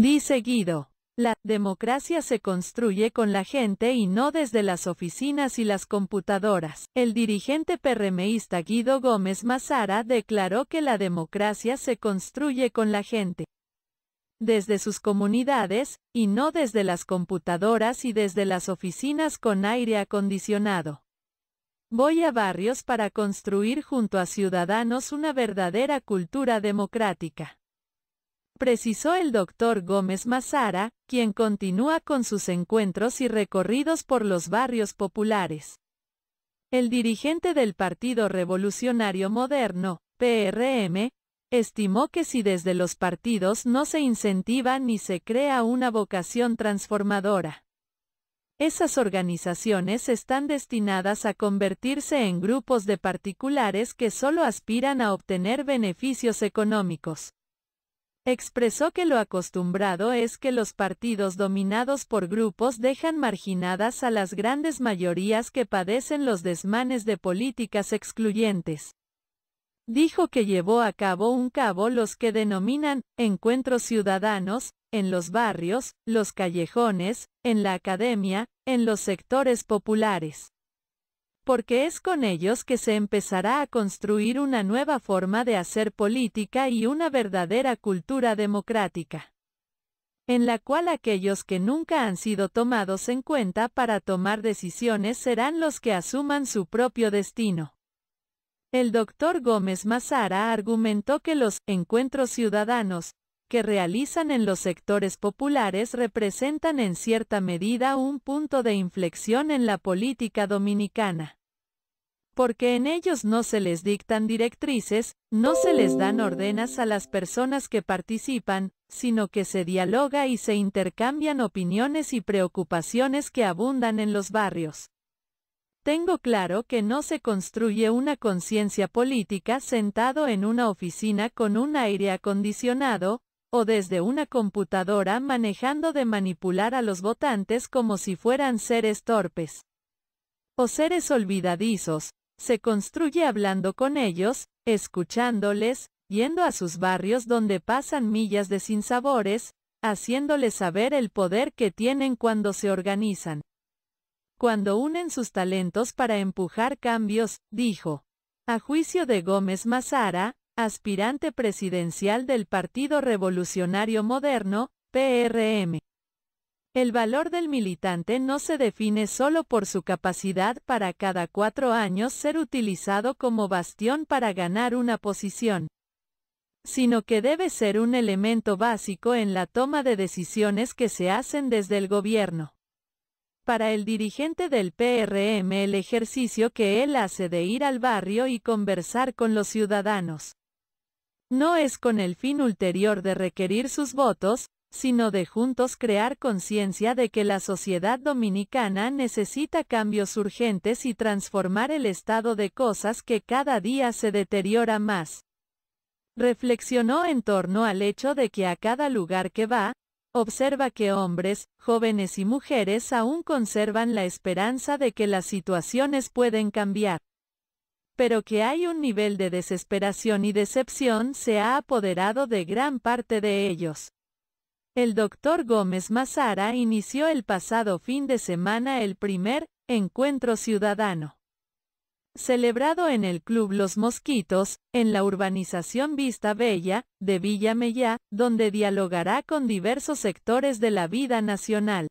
Dice Guido. La democracia se construye con la gente y no desde las oficinas y las computadoras. El dirigente PRMista Guido Gómez Mazara declaró que la democracia se construye con la gente. Desde sus comunidades, y no desde las computadoras y desde las oficinas con aire acondicionado. Voy a barrios para construir junto a ciudadanos una verdadera cultura democrática precisó el doctor Gómez Mazara, quien continúa con sus encuentros y recorridos por los barrios populares. El dirigente del Partido Revolucionario Moderno, PRM, estimó que si desde los partidos no se incentiva ni se crea una vocación transformadora, esas organizaciones están destinadas a convertirse en grupos de particulares que solo aspiran a obtener beneficios económicos. Expresó que lo acostumbrado es que los partidos dominados por grupos dejan marginadas a las grandes mayorías que padecen los desmanes de políticas excluyentes. Dijo que llevó a cabo un cabo los que denominan encuentros ciudadanos, en los barrios, los callejones, en la academia, en los sectores populares porque es con ellos que se empezará a construir una nueva forma de hacer política y una verdadera cultura democrática, en la cual aquellos que nunca han sido tomados en cuenta para tomar decisiones serán los que asuman su propio destino. El doctor Gómez Mazara argumentó que los encuentros ciudadanos que realizan en los sectores populares representan en cierta medida un punto de inflexión en la política dominicana porque en ellos no se les dictan directrices, no se les dan ordenas a las personas que participan, sino que se dialoga y se intercambian opiniones y preocupaciones que abundan en los barrios. Tengo claro que no se construye una conciencia política sentado en una oficina con un aire acondicionado, o desde una computadora manejando de manipular a los votantes como si fueran seres torpes o seres olvidadizos, se construye hablando con ellos, escuchándoles, yendo a sus barrios donde pasan millas de sinsabores, haciéndoles saber el poder que tienen cuando se organizan. Cuando unen sus talentos para empujar cambios, dijo. A juicio de Gómez Mazara, aspirante presidencial del Partido Revolucionario Moderno, PRM. El valor del militante no se define solo por su capacidad para cada cuatro años ser utilizado como bastión para ganar una posición, sino que debe ser un elemento básico en la toma de decisiones que se hacen desde el gobierno. Para el dirigente del PRM el ejercicio que él hace de ir al barrio y conversar con los ciudadanos no es con el fin ulterior de requerir sus votos, sino de juntos crear conciencia de que la sociedad dominicana necesita cambios urgentes y transformar el estado de cosas que cada día se deteriora más. Reflexionó en torno al hecho de que a cada lugar que va, observa que hombres, jóvenes y mujeres aún conservan la esperanza de que las situaciones pueden cambiar pero que hay un nivel de desesperación y decepción se ha apoderado de gran parte de ellos. El doctor Gómez Mazara inició el pasado fin de semana el primer Encuentro Ciudadano. Celebrado en el Club Los Mosquitos, en la urbanización Vista Bella, de Villa Mella, donde dialogará con diversos sectores de la vida nacional.